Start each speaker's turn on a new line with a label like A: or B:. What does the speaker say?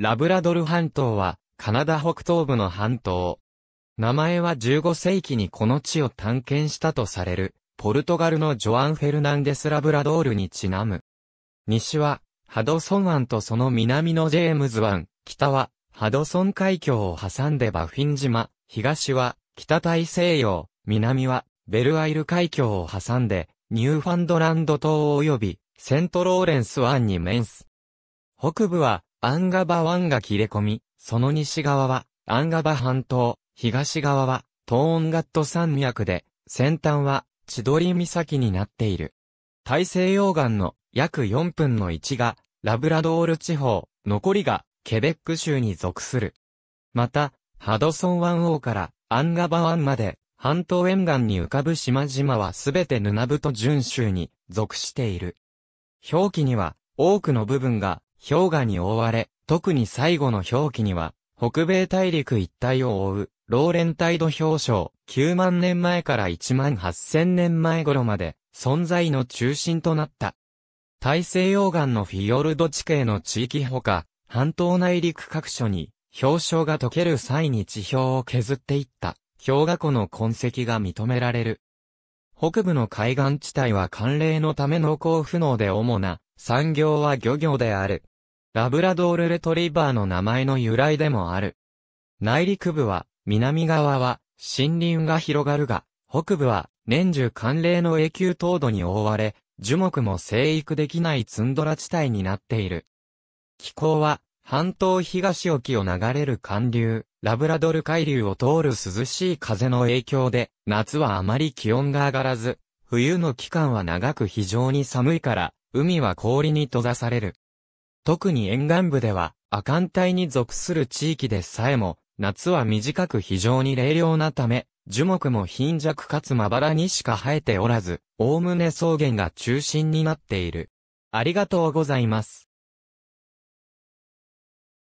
A: ラブラドル半島は、カナダ北東部の半島。名前は15世紀にこの地を探検したとされる、ポルトガルのジョアン・フェルナンデス・ラブラドールにちなむ。西は、ハドソン湾とその南のジェームズ湾、北は、ハドソン海峡を挟んでバフィン島、東は、北大西洋、南は、ベルアイル海峡を挟んで、ニューファンドランド島及び、セントローレンス湾に面す。北部は、アンガバ湾が切れ込み、その西側は、アンガバ半島、東側は、トーンガット山脈で、先端は、千鳥岬になっている。大西洋岸の約4分の1が、ラブラドール地方、残りが、ケベック州に属する。また、ハドソン湾王からアンガバ湾まで、半島沿岸に浮かぶ島々はすべてヌナブト準州に属している。表記には、多くの部分が氷河に覆われ、特に最後の氷期には、北米大陸一帯を覆う、ローレンタイド氷床、9万年前から1万8000年前頃まで、存在の中心となった。大西洋岸のフィヨルド地形の地域ほか、半島内陸各所に、氷床が溶ける際に地表を削っていった、氷河湖の痕跡が認められる。北部の海岸地帯は寒冷のため農耕不能で主な、産業は漁業である。ラブラドールレトリバーの名前の由来でもある。内陸部は、南側は、森林が広がるが、北部は、年中寒冷の永久凍土に覆われ、樹木も生育できないツンドラ地帯になっている。気候は、半島東沖を流れる寒流、ラブラドル海流を通る涼しい風の影響で、夏はあまり気温が上がらず、冬の期間は長く非常に寒いから、海は氷に閉ざされる。特に沿岸部では、亜寒帯に属する地域でさえも、夏は短く非常に冷涼なため、樹木も貧弱かつまばらにしか生えておらず、おおむね草原が中心になっている。ありがとうございます。